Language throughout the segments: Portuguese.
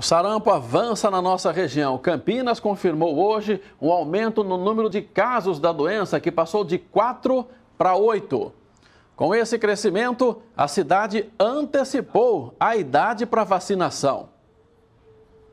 O sarampo avança na nossa região. Campinas confirmou hoje um aumento no número de casos da doença, que passou de 4 para 8. Com esse crescimento, a cidade antecipou a idade para vacinação.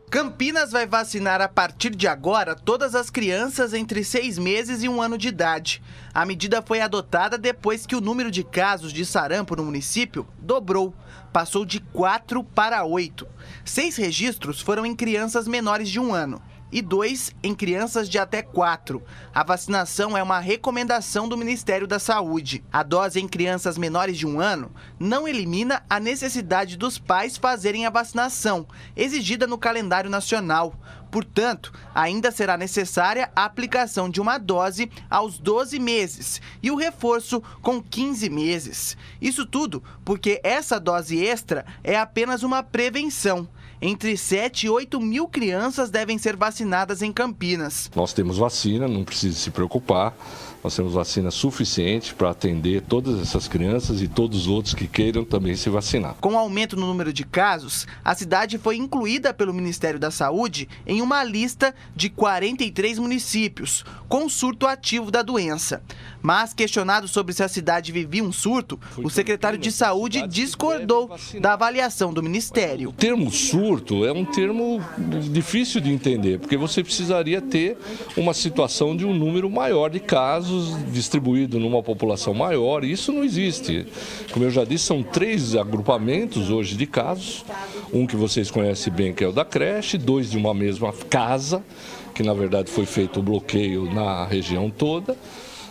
Campinas vai vacinar a partir de agora todas as crianças entre seis meses e um ano de idade. A medida foi adotada depois que o número de casos de sarampo no município dobrou, passou de 4 para 8. Seis registros foram em crianças menores de um ano e dois em crianças de até 4. A vacinação é uma recomendação do Ministério da Saúde. A dose em crianças menores de um ano não elimina a necessidade dos pais fazerem a vacinação, exigida no calendário nacional. Portanto, ainda será necessária a aplicação de uma dose aos 12 meses e o reforço com 15 meses. Isso tudo porque essa dose extra é apenas uma prevenção. Entre 7 e 8 mil crianças devem ser vacinadas em Campinas. Nós temos vacina, não precisa se preocupar. Nós temos vacina suficiente para atender todas essas crianças e todos os outros que queiram também se vacinar. Com o aumento no número de casos, a cidade foi incluída pelo Ministério da Saúde em em uma lista de 43 municípios com surto ativo da doença. Mas questionado sobre se a cidade vivia um surto, o secretário de Saúde discordou da avaliação do ministério. O termo surto é um termo difícil de entender, porque você precisaria ter uma situação de um número maior de casos distribuído numa população maior, e isso não existe. Como eu já disse, são três agrupamentos hoje de casos um que vocês conhecem bem, que é o da creche, dois de uma mesma casa, que na verdade foi feito o bloqueio na região toda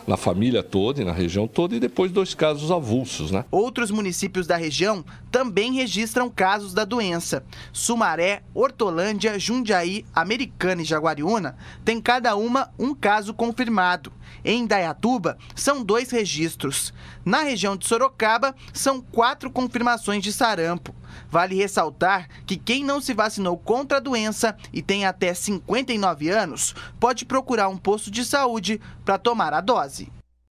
na família toda e na região toda, e depois dois casos avulsos. Né? Outros municípios da região também registram casos da doença. Sumaré, Hortolândia, Jundiaí, Americana e Jaguariúna têm cada uma um caso confirmado. Em Indaiatuba, são dois registros. Na região de Sorocaba, são quatro confirmações de sarampo. Vale ressaltar que quem não se vacinou contra a doença e tem até 59 anos pode procurar um posto de saúde para tomar a dose.